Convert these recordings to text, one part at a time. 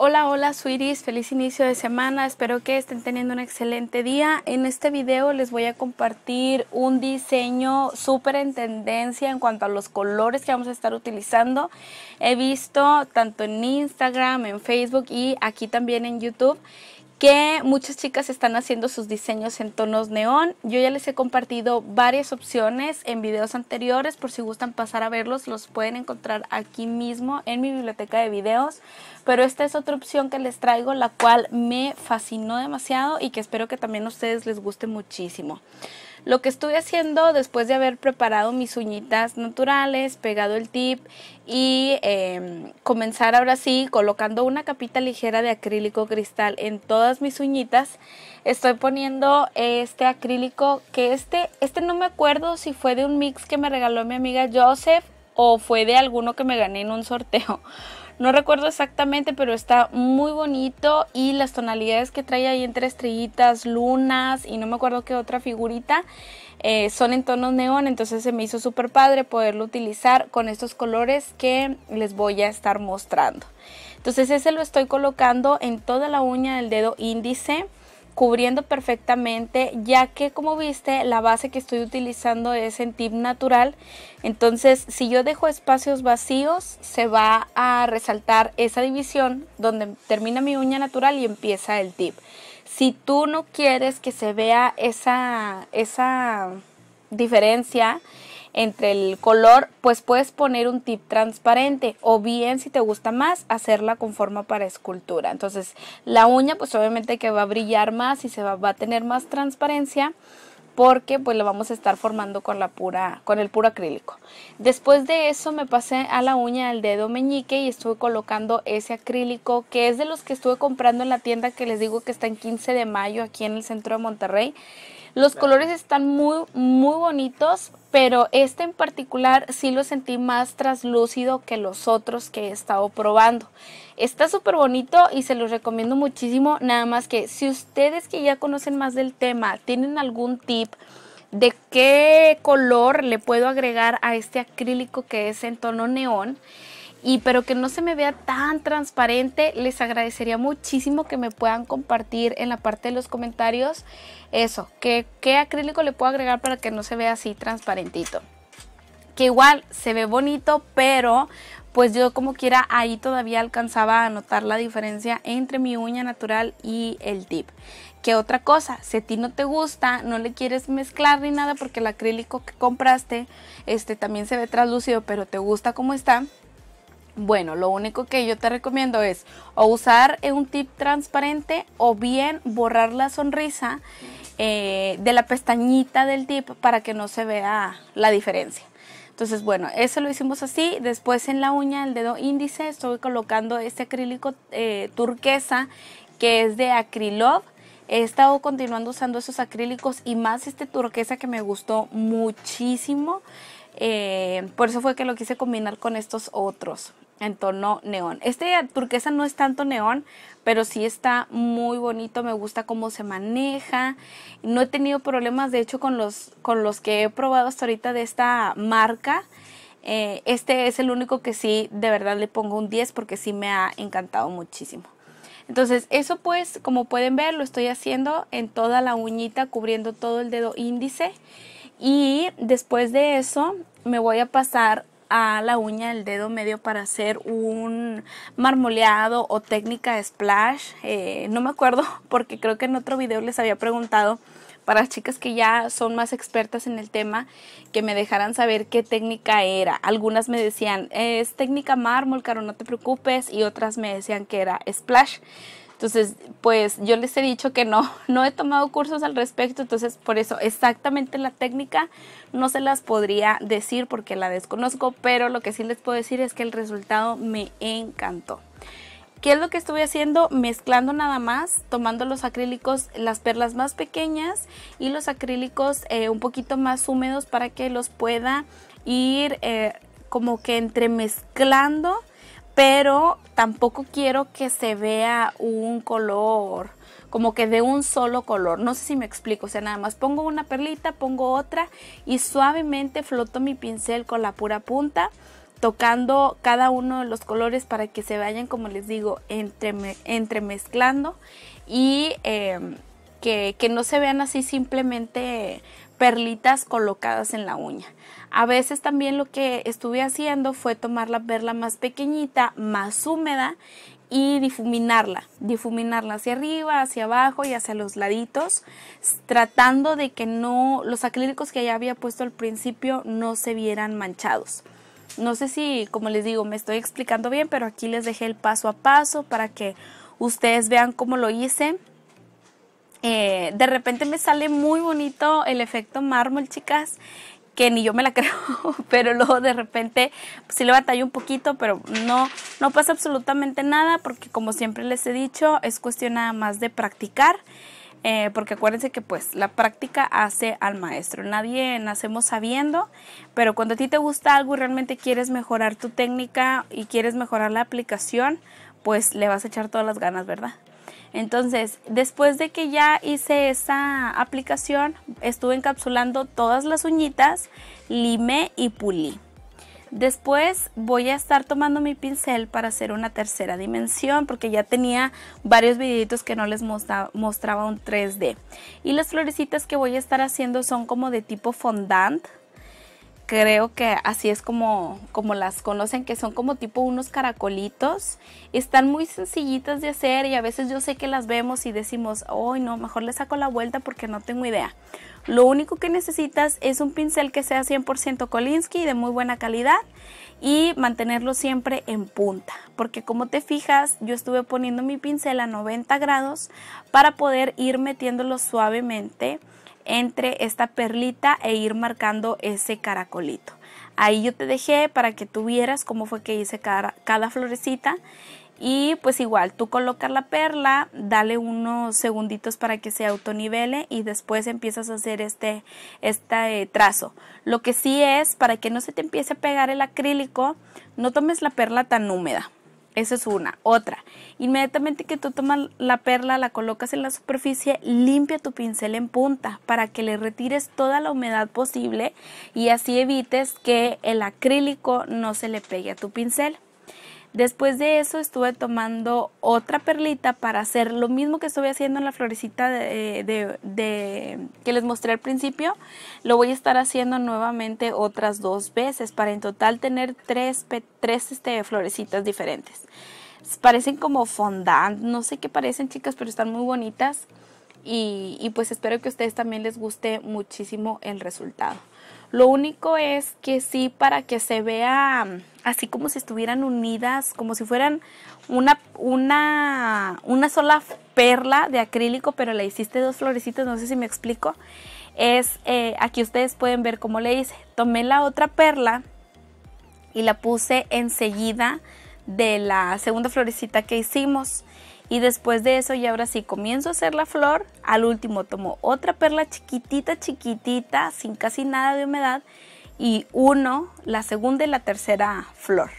Hola, hola, Suiris. feliz inicio de semana, espero que estén teniendo un excelente día. En este video les voy a compartir un diseño súper en tendencia en cuanto a los colores que vamos a estar utilizando. He visto tanto en Instagram, en Facebook y aquí también en YouTube que muchas chicas están haciendo sus diseños en tonos neón. Yo ya les he compartido varias opciones en videos anteriores, por si gustan pasar a verlos, los pueden encontrar aquí mismo en mi biblioteca de videos. Pero esta es otra opción que les traigo, la cual me fascinó demasiado y que espero que también a ustedes les guste muchísimo. Lo que estuve haciendo después de haber preparado mis uñitas naturales, pegado el tip y em, comenzar ahora sí colocando una capita ligera de acrílico cristal en todas mis uñitas, estoy poniendo este acrílico que este, este no me acuerdo si fue de un mix que me regaló mi amiga Joseph o fue de alguno que me gané en un sorteo no recuerdo exactamente, pero está muy bonito y las tonalidades que trae ahí entre estrellitas, lunas y no me acuerdo qué otra figurita eh, son en tonos neón, entonces se me hizo súper padre poderlo utilizar con estos colores que les voy a estar mostrando. Entonces ese lo estoy colocando en toda la uña del dedo índice cubriendo perfectamente ya que como viste la base que estoy utilizando es en tip natural entonces si yo dejo espacios vacíos se va a resaltar esa división donde termina mi uña natural y empieza el tip si tú no quieres que se vea esa, esa diferencia entre el color, pues puedes poner un tip transparente o bien si te gusta más hacerla con forma para escultura. Entonces la uña pues obviamente que va a brillar más y se va, a tener más transparencia porque pues la vamos a estar formando con la pura con el puro acrílico. Después de eso me pasé a la uña del dedo meñique y estuve colocando ese acrílico que es de los que estuve comprando en la tienda que les digo que está en 15 de mayo aquí en el centro de Monterrey. Los colores están muy, muy bonitos, pero este en particular sí lo sentí más translúcido que los otros que he estado probando. Está súper bonito y se los recomiendo muchísimo, nada más que si ustedes que ya conocen más del tema tienen algún tip de qué color le puedo agregar a este acrílico que es en tono neón, y pero que no se me vea tan transparente, les agradecería muchísimo que me puedan compartir en la parte de los comentarios eso, que qué acrílico le puedo agregar para que no se vea así transparentito. Que igual se ve bonito, pero pues yo como quiera ahí todavía alcanzaba a notar la diferencia entre mi uña natural y el tip. Que otra cosa, si a ti no te gusta, no le quieres mezclar ni nada porque el acrílico que compraste este también se ve translúcido, pero te gusta como está, bueno, lo único que yo te recomiendo es o usar eh, un tip transparente o bien borrar la sonrisa eh, de la pestañita del tip para que no se vea la diferencia. Entonces, bueno, eso lo hicimos así. Después en la uña, el dedo índice, estoy colocando este acrílico eh, turquesa que es de Acrylove. He estado continuando usando esos acrílicos y más este turquesa que me gustó muchísimo. por eso fue que lo quise combinar con estos otros en tono neón. Este turquesa no es tanto neón, pero sí está muy bonito, me gusta cómo se maneja. No he tenido problemas, de hecho, con los, con los que he probado hasta ahorita de esta marca. Eh, este es el único que sí, de verdad le pongo un 10 porque sí me ha encantado muchísimo. Entonces, eso pues, como pueden ver, lo estoy haciendo en toda la uñita, cubriendo todo el dedo índice. Y después de eso, me voy a pasar a la uña el dedo medio para hacer un marmoleado o técnica splash. Eh, no me acuerdo porque creo que en otro video les había preguntado para las chicas que ya son más expertas en el tema, que me dejaran saber qué técnica era. Algunas me decían, es técnica mármol, Caro, no te preocupes, y otras me decían que era splash. Entonces, pues yo les he dicho que no, no he tomado cursos al respecto, entonces por eso exactamente la técnica no se las podría decir porque la desconozco, pero lo que sí les puedo decir es que el resultado me encantó. ¿Qué es lo que estuve haciendo? Mezclando nada más, tomando los acrílicos, las perlas más pequeñas y los acrílicos eh, un poquito más húmedos para que los pueda ir eh, como que entremezclando pero tampoco quiero que se vea un color, como que de un solo color. No sé si me explico, o sea, nada más pongo una perlita, pongo otra y suavemente floto mi pincel con la pura punta tocando cada uno de los colores para que se vayan, como les digo, entremezclando y em, que, que no se vean así simplemente perlitas colocadas en la uña. A veces también lo que estuve haciendo fue tomar la perla más pequeñita, más húmeda y difuminarla, difuminarla hacia arriba, hacia abajo y hacia los laditos, tratando de que no los acrílicos que ya había puesto al principio no se vieran manchados. No sé si, como les digo, me estoy explicando bien, pero aquí les dejé el paso a paso para que ustedes vean cómo lo hice eh, de repente me sale muy bonito el efecto mármol, chicas, que ni yo me la creo, pero luego de repente si pues, sí le batallo un poquito, pero no, no pasa absolutamente nada porque como siempre les he dicho, es cuestión nada más de practicar. Eh, porque acuérdense que pues la práctica hace al maestro, nadie nacemos sabiendo, pero cuando a ti te gusta algo y realmente quieres mejorar tu técnica y quieres mejorar la aplicación, pues le vas a echar todas las ganas, ¿verdad? Entonces, después de que ya hice esa aplicación, estuve encapsulando todas las uñitas, limé y pulí. Después voy a estar tomando mi pincel para hacer una tercera dimensión porque ya tenía varios videitos que no les mostraba un 3D. Y las florecitas que voy a estar haciendo son como de tipo fondant, creo que así es como, como las conocen, que son como tipo unos caracolitos. Están muy sencillitas de hacer y a veces yo sé que las vemos y decimos, hoy no, mejor le saco la vuelta porque no tengo idea. Lo único que necesitas es un pincel que sea 100% Kolinsky de muy buena calidad y mantenerlo siempre en punta, porque como te fijas, yo estuve poniendo mi pincel a 90 grados para poder ir metiéndolo suavemente entre esta perlita e ir marcando ese caracolito. Ahí yo te dejé para que tú vieras cómo fue que hice cada, cada florecita. Y pues igual, tú colocas la perla, dale unos segunditos para que se autonivele y después empiezas a hacer este, este eh, trazo. Lo que sí es, para que no se te empiece a pegar el acrílico, no tomes la perla tan húmeda esa es una. Otra, inmediatamente que tú tomas la perla, la colocas en la superficie, limpia tu pincel en punta para que le retires toda la humedad posible y así evites que el acrílico no se le pegue a tu pincel. Después de eso estuve tomando otra perlita para hacer lo mismo que estuve haciendo en la florecita eh, de, que les mostré al principio. Lo voy a estar haciendo nuevamente otras dos veces para en total tener tres, tres este, florecitas diferentes. Parecen como fondant, no sé qué parecen chicas, pero están muy bonitas. Y, y pues espero que a ustedes también les guste muchísimo el resultado. Lo único es que sí, para que se vea mm, así como si estuvieran unidas, como si fueran una, una, sola perla de acrílico, pero le hiciste dos florecitas, no sé si me explico. Es, eh, aquí ustedes pueden ver cómo le hice. Tomé la otra perla y la puse enseguida de la segunda florecita que hicimos. Y después de eso ya ahora sí comienzo a hacer la flor. Al último tomo otra perla chiquitita, chiquitita, sin casi nada de humedad. Y uno, la segunda y la tercera flor.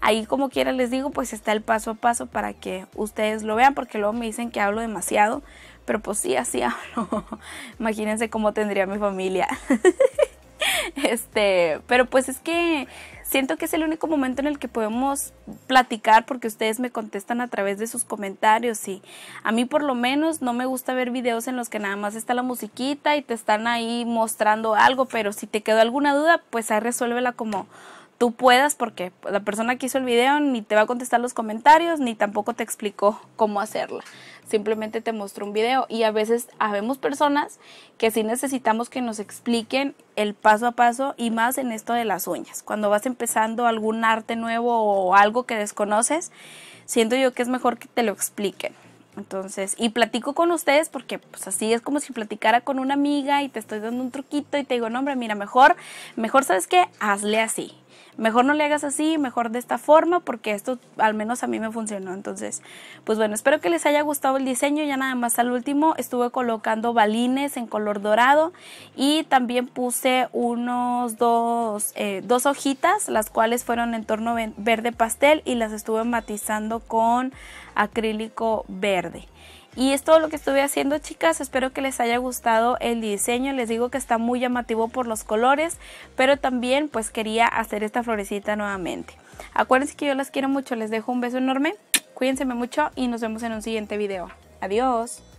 Ahí como quiera les digo, pues está el paso a paso para que ustedes lo vean, porque luego me dicen que hablo demasiado, pero pues sí, así hablo. Imagínense cómo tendría mi familia. este, pero pues es que Siento que es el único momento en el que podemos platicar porque ustedes me contestan a través de sus comentarios y a mí por lo menos no me gusta ver videos en los que nada más está la musiquita y te están ahí mostrando algo, pero si te quedó alguna duda, pues ahí resuélvela como tú puedas, porque la persona que hizo el video ni te va a contestar los comentarios, ni tampoco te explicó cómo hacerla. Simplemente te mostró un video y a veces habemos personas que sí necesitamos que nos expliquen el paso a paso y más en esto de las uñas. Cuando vas empezando algún arte nuevo o algo que desconoces, siento yo que es mejor que te lo expliquen. Entonces, y platico con ustedes porque pues así es como si platicara con una amiga y te estoy dando un truquito y te digo, no hombre, mira, mejor, mejor sabes que hazle así mejor no le hagas así, mejor de esta forma, porque esto al menos a mí me funcionó. Entonces, pues bueno, espero que les haya gustado el diseño. Ya nada más al último estuve colocando balines en color dorado y también puse unos dos, eh, dos hojitas, las cuales fueron en torno verde pastel y las estuve matizando con acrílico verde. Y es todo lo que estuve haciendo, chicas. Espero que les haya gustado el diseño. Les digo que está muy llamativo por los colores, pero también pues quería hacer esta florecita nuevamente. Acuérdense que yo las quiero mucho. Les dejo un beso enorme. Cuídense mucho y nos vemos en un siguiente video. Adiós.